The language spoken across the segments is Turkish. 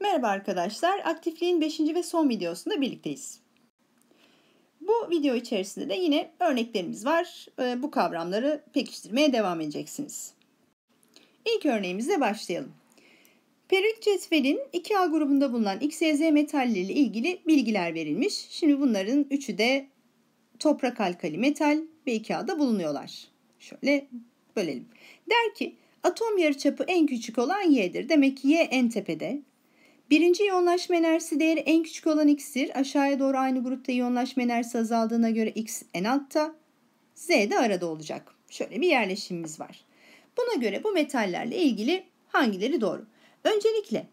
Merhaba arkadaşlar, aktifliğin 5. ve son videosunda birlikteyiz. Bu video içerisinde de yine örneklerimiz var. Ee, bu kavramları pekiştirmeye devam edeceksiniz. İlk örneğimizle başlayalım. Perik cetvelin 2A grubunda bulunan XYZ metalleri ile ilgili bilgiler verilmiş. Şimdi bunların üçü de toprak alkali metal ve 2A'da bulunuyorlar. Şöyle bölelim. Der ki atom yarıçapı en küçük olan Y'dir. Demek ki Y en tepede, Birinci yoğunlaşma enerjisi değeri en küçük olan X'dir. Aşağıya doğru aynı grupta yoğunlaşma enerjisi azaldığına göre x en altta, z de arada olacak. Şöyle bir yerleşimimiz var. Buna göre bu metallerle ilgili hangileri doğru? Öncelikle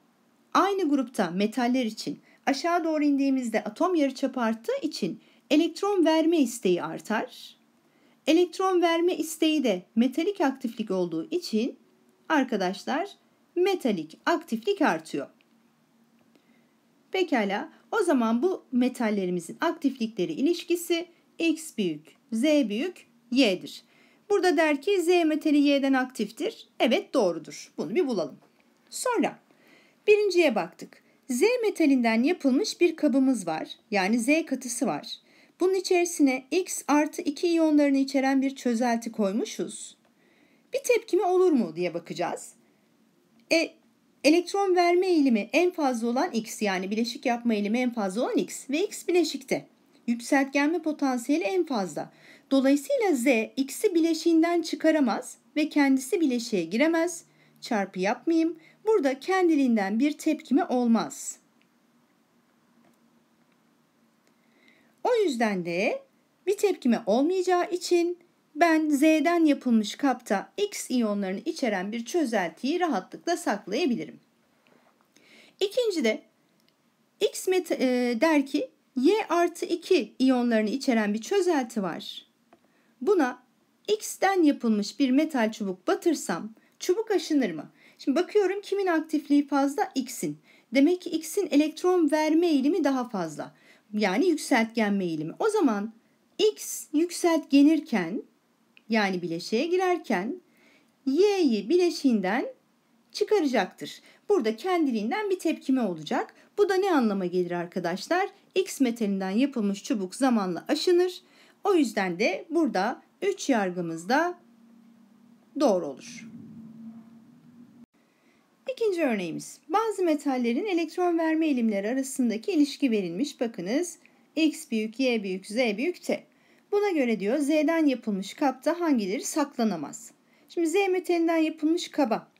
aynı grupta metaller için aşağı doğru indiğimizde atom yarıçapı arttığı için elektron verme isteği artar. Elektron verme isteği de metalik aktiflik olduğu için arkadaşlar metalik aktiflik artıyor. Pekala o zaman bu metallerimizin aktiflikleri ilişkisi x büyük z büyük y'dir. Burada der ki z metali y'den aktiftir. Evet doğrudur. Bunu bir bulalım. Sonra birinciye baktık. Z metalinden yapılmış bir kabımız var. Yani Z katısı var. Bunun içerisine X artı 2 iyonlarını içeren bir çözelti koymuşuz. Bir tepkime olur mu diye bakacağız. E, Elektron verme eğilimi en fazla olan X yani bileşik yapma eğilimi en fazla olan X ve X bileşikte. Yükseltgenme potansiyeli en fazla. Dolayısıyla Z X'i bileşiğinden çıkaramaz ve kendisi bileşiğe giremez. Çarpı yapmayayım. Burada kendiliğinden bir tepkime olmaz. O yüzden de bir tepkime olmayacağı için ben Z'den yapılmış kapta X iyonlarını içeren bir çözeltiyi rahatlıkla saklayabilirim. İkinci de X meta, e, der ki Y artı 2 iyonlarını içeren bir çözelti var. Buna X'den yapılmış bir metal çubuk batırsam çubuk aşınır mı? Şimdi bakıyorum kimin aktifliği fazla? X'in. Demek ki X'in elektron verme eğilimi daha fazla. Yani yükseltgenme eğilimi. O zaman X yükseltgenirken yani bileşiğe girerken Y'yi bileşiğinden çıkaracaktır. Burada kendiliğinden bir tepkime olacak. Bu da ne anlama gelir arkadaşlar? X metalinden yapılmış çubuk zamanla aşınır. O yüzden de burada 3 yargımız da doğru olur. İkinci örneğimiz. Bazı metallerin elektron verme eğilimleri arasındaki ilişki verilmiş. Bakınız X büyük, Y büyük, Z büyük, T. Buna göre diyor Z'den yapılmış kapta hangileri saklanamaz? Şimdi Z metelinden yapılmış kaba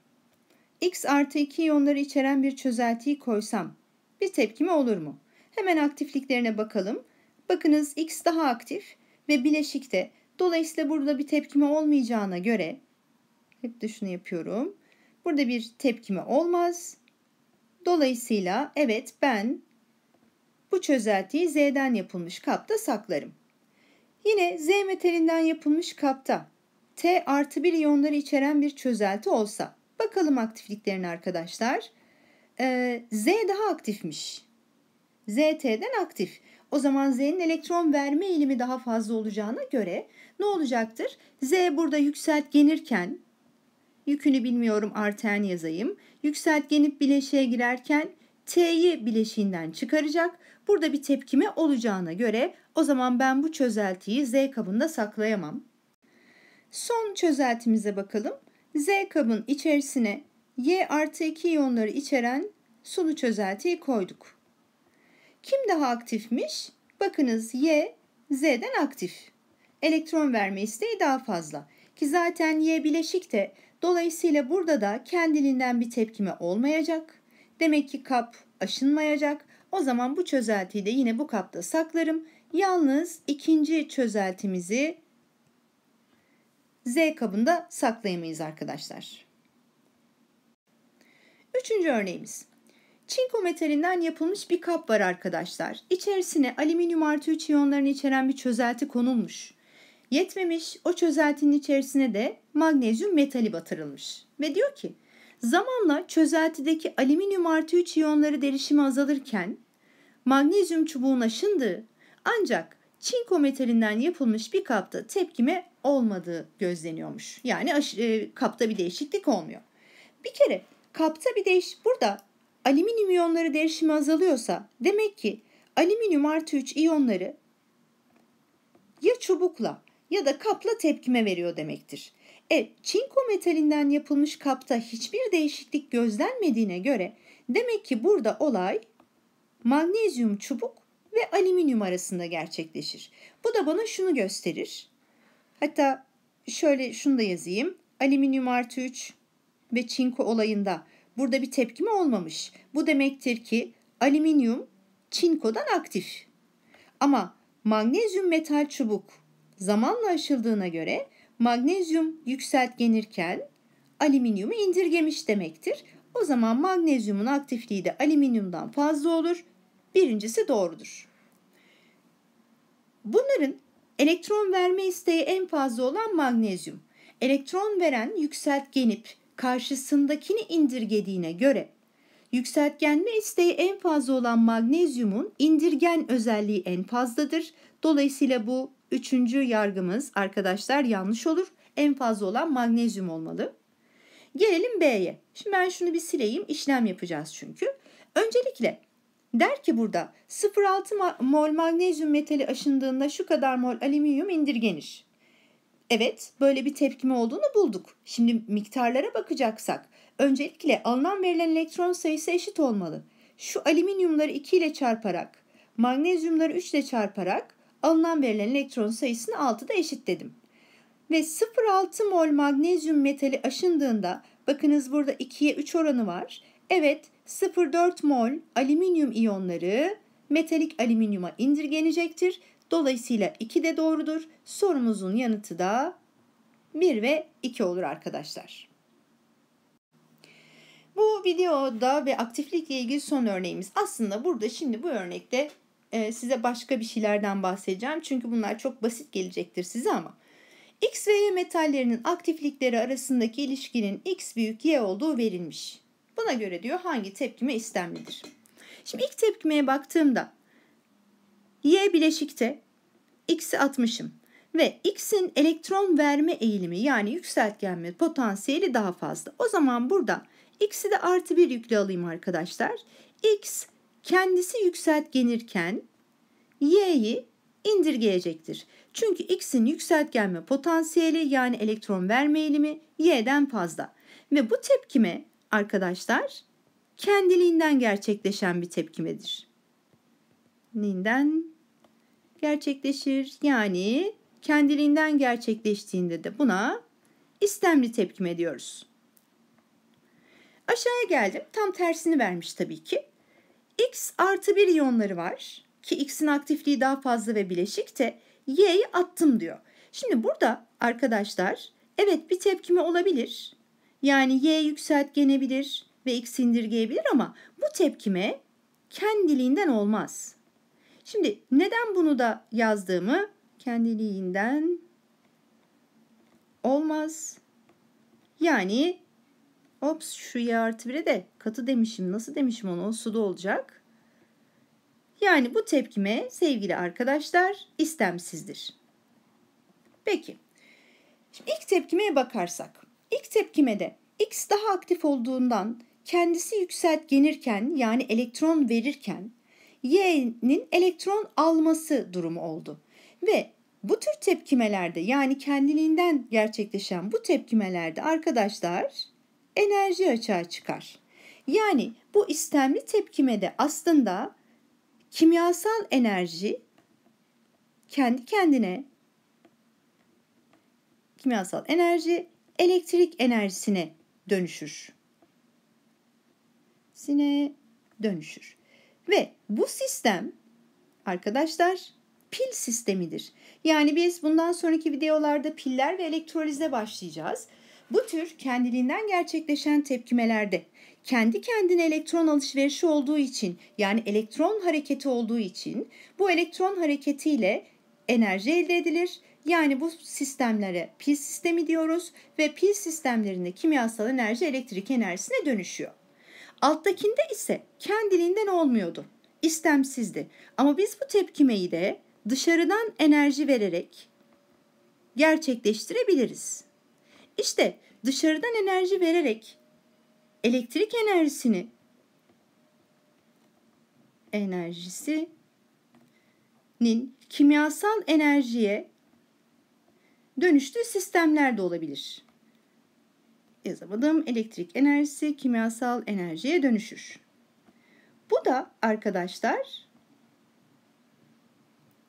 X artı 2 iyonları içeren bir çözeltiyi koysam bir tepkime olur mu? Hemen aktifliklerine bakalım. Bakınız X daha aktif ve bileşikte. Dolayısıyla burada bir tepkime olmayacağına göre hep de şunu yapıyorum. Burada bir tepkime olmaz. Dolayısıyla evet ben bu çözeltiyi Z'den yapılmış kapta saklarım. Yine Z metalinden yapılmış kapta T artı 1 iyonları içeren bir çözelti olsa bakalım aktifliklerini arkadaşlar. Ee, Z daha aktifmiş. ZT'den aktif. O zaman Z'nin elektron verme eğilimi daha fazla olacağına göre ne olacaktır? Z burada yükseltgenirken yükünü bilmiyorum artan yazayım. Yükseltgenip bileşiğe girerken T'yi bileşiğinden çıkaracak. Burada bir tepkime olacağına göre o zaman ben bu çözeltiyi Z kabında saklayamam. Son çözeltimize bakalım. Z kabın içerisine Y artı 2 iyonları içeren sulu çözeltiyi koyduk. Kim daha aktifmiş? Bakınız Y Z'den aktif. Elektron verme isteği daha fazla. Ki zaten Y bileşik de dolayısıyla burada da kendiliğinden bir tepkime olmayacak. Demek ki kap aşınmayacak. O zaman bu çözeltiyi de yine bu kapta saklarım. Yalnız ikinci çözeltimizi Z kabında saklayamayız arkadaşlar. Üçüncü örneğimiz. Çinko metalinden yapılmış bir kap var arkadaşlar. İçerisine alüminyum artı 3 iyonlarını içeren bir çözelti konulmuş. Yetmemiş o çözeltinin içerisine de magnezyum metali batırılmış. Ve diyor ki Zamanla çözeltideki alüminyum artı 3 iyonları derişimi azalırken magnezyum çubuğuna şındığı ancak çinko metalinden yapılmış bir kapta tepkime olmadığı gözleniyormuş. Yani e, kapta bir değişiklik olmuyor. Bir kere kapta bir değiş burada alüminyum iyonları derişimi azalıyorsa demek ki alüminyum artı 3 iyonları ya çubukla ya da kapla tepkime veriyor demektir. E, çinko metalinden yapılmış kapta hiçbir değişiklik gözlenmediğine göre demek ki burada olay magnezyum çubuk ve alüminyum arasında gerçekleşir. Bu da bana şunu gösterir. Hatta şöyle şunu da yazayım. Alüminyum artı 3 ve çinko olayında burada bir tepki mi olmamış. Bu demektir ki alüminyum çinkodan aktif. Ama magnezyum metal çubuk zamanla aşıldığına göre magnezyum yükseltgenirken alüminyumu indirgemiş demektir. O zaman magnezyumun aktifliği de alüminyumdan fazla olur. Birincisi doğrudur. Bunların elektron verme isteği en fazla olan magnezyum. Elektron veren yükseltgenip karşısındakini indirgediğine göre yükseltgenme isteği en fazla olan magnezyumun indirgen özelliği en fazladır. Dolayısıyla bu Üçüncü yargımız arkadaşlar yanlış olur. En fazla olan magnezyum olmalı. Gelelim B'ye. Şimdi ben şunu bir sileyim. İşlem yapacağız çünkü. Öncelikle der ki burada 0,6 mol magnezyum metali aşındığında şu kadar mol alüminyum indirgenir. Evet böyle bir tepkime olduğunu bulduk. Şimdi miktarlara bakacaksak öncelikle alınan verilen elektron sayısı eşit olmalı. Şu alüminyumları 2 ile çarparak, magnezyumları 3 ile çarparak alınan verilen elektron sayısını 6'da eşit dedim. Ve 0,6 mol magnezyum metali aşındığında bakınız burada 2'ye 3 oranı var. Evet 0,4 mol alüminyum iyonları metalik alüminyuma indirgenecektir. Dolayısıyla 2 de doğrudur. Sorumuzun yanıtı da 1 ve 2 olur arkadaşlar. Bu videoda ve aktiflikle ilgili son örneğimiz. Aslında burada şimdi bu örnekte ee, size başka bir şeylerden bahsedeceğim. Çünkü bunlar çok basit gelecektir size ama. X ve Y metallerinin aktiflikleri arasındaki ilişkinin X büyük Y olduğu verilmiş. Buna göre diyor hangi tepkime istenmelidir? Şimdi ilk tepkimeye baktığımda Y bileşikte X'i atmışım ve X'in elektron verme eğilimi yani yükseltgenme potansiyeli daha fazla. O zaman burada X'i de artı bir yükle alayım arkadaşlar. X kendisi yükseltgenirken y'yi indirgeyecektir. Çünkü x'in yükseltgenme potansiyeli yani elektron verme eğilimi y'den fazla. Ve bu tepkime arkadaşlar kendiliğinden gerçekleşen bir tepkimedir. Linden gerçekleşir. Yani kendiliğinden gerçekleştiğinde de buna istemli tepkime diyoruz. Aşağıya geldim. Tam tersini vermiş tabii ki. X artı 1 iyonları var ki X'in aktifliği daha fazla ve bileşik de Y'yi attım diyor. Şimdi burada arkadaşlar evet bir tepkime olabilir. Yani Y yükseltgenebilir ve X indirgeyebilir ama bu tepkime kendiliğinden olmaz. Şimdi neden bunu da yazdığımı kendiliğinden olmaz. Yani Ops şu y artı 1'e de katı demişim. Nasıl demişim onu? O suda olacak. Yani bu tepkime sevgili arkadaşlar istemsizdir. Peki. Şimdi ilk tepkimeye bakarsak. İlk de X daha aktif olduğundan kendisi yükseltgenirken yani elektron verirken Y'nin elektron alması durumu oldu. Ve bu tür tepkimelerde yani kendiliğinden gerçekleşen bu tepkimelerde arkadaşlar enerji açığa çıkar. Yani bu istemli tepkimede aslında kimyasal enerji kendi kendine kimyasal enerji elektrik enerjisine dönüşür. Sine dönüşür. Ve bu sistem arkadaşlar pil sistemidir. Yani biz bundan sonraki videolarda piller ve elektrolize başlayacağız. Bu tür kendiliğinden gerçekleşen tepkimelerde kendi kendine elektron alışverişi olduğu için yani elektron hareketi olduğu için bu elektron hareketiyle enerji elde edilir. Yani bu sistemlere pil sistemi diyoruz ve pil sistemlerinde kimyasal enerji elektrik enerjisine dönüşüyor. Alttakinde ise kendiliğinden olmuyordu. İstemsizdi. Ama biz bu tepkimeyi de dışarıdan enerji vererek gerçekleştirebiliriz. İşte dışarıdan enerji vererek elektrik enerjisini enerjisinin kimyasal enerjiye dönüştüğü sistemler de olabilir. Yazamadım. Elektrik enerjisi kimyasal enerjiye dönüşür. Bu da arkadaşlar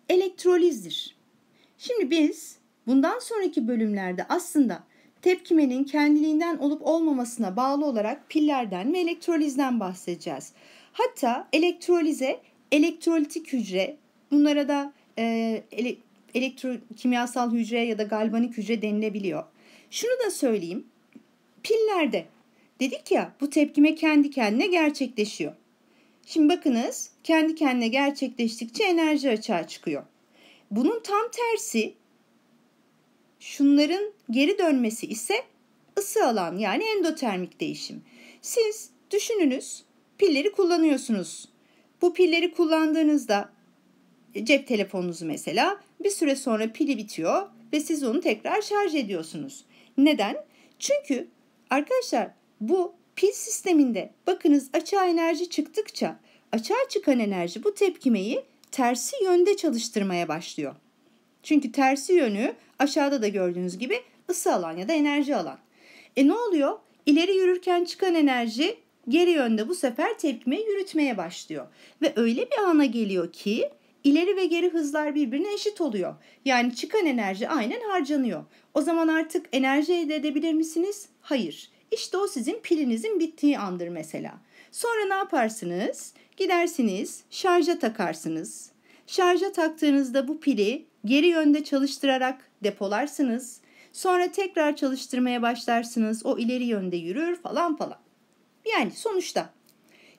elektrolizdir. Şimdi biz bundan sonraki bölümlerde aslında Tepkimenin kendiliğinden olup olmamasına bağlı olarak pillerden ve elektrolizden bahsedeceğiz. Hatta elektrolize, elektrolitik hücre, bunlara da e, ele, elektrokimyasal hücre ya da galvanik hücre denilebiliyor. Şunu da söyleyeyim. Pillerde dedik ya bu tepkime kendi kendine gerçekleşiyor. Şimdi bakınız kendi kendine gerçekleştikçe enerji açığa çıkıyor. Bunun tam tersi Şunların geri dönmesi ise ısı alan yani endotermik değişim. Siz düşününüz pilleri kullanıyorsunuz. Bu pilleri kullandığınızda e, cep telefonunuzu mesela bir süre sonra pili bitiyor ve siz onu tekrar şarj ediyorsunuz. Neden? Çünkü arkadaşlar bu pil sisteminde bakınız açığa enerji çıktıkça açığa çıkan enerji bu tepkimeyi tersi yönde çalıştırmaya başlıyor. Çünkü tersi yönü aşağıda da gördüğünüz gibi ısı alan ya da enerji alan. E ne oluyor? İleri yürürken çıkan enerji geri yönde bu sefer tepkime yürütmeye başlıyor. Ve öyle bir ana geliyor ki ileri ve geri hızlar birbirine eşit oluyor. Yani çıkan enerji aynen harcanıyor. O zaman artık enerji elde edebilir misiniz? Hayır. İşte o sizin pilinizin bittiği andır mesela. Sonra ne yaparsınız? Gidersiniz, şarja takarsınız. Şarja taktığınızda bu pili geri yönde çalıştırarak depolarsınız. Sonra tekrar çalıştırmaya başlarsınız. O ileri yönde yürür falan falan. Yani sonuçta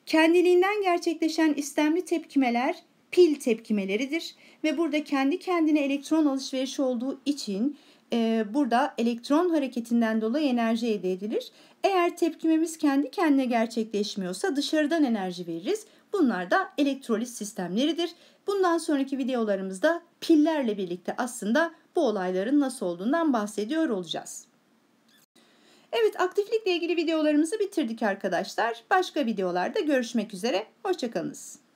kendiliğinden gerçekleşen istemli tepkimeler pil tepkimeleridir ve burada kendi kendine elektron alışverişi olduğu için e, burada elektron hareketinden dolayı enerji elde edilir. Eğer tepkimemiz kendi kendine gerçekleşmiyorsa dışarıdan enerji veririz. Bunlar da elektrolit sistemleridir. Bundan sonraki videolarımızda pillerle birlikte aslında bu olayların nasıl olduğundan bahsediyor olacağız. Evet aktiflikle ilgili videolarımızı bitirdik arkadaşlar. Başka videolarda görüşmek üzere. Hoşçakalınız.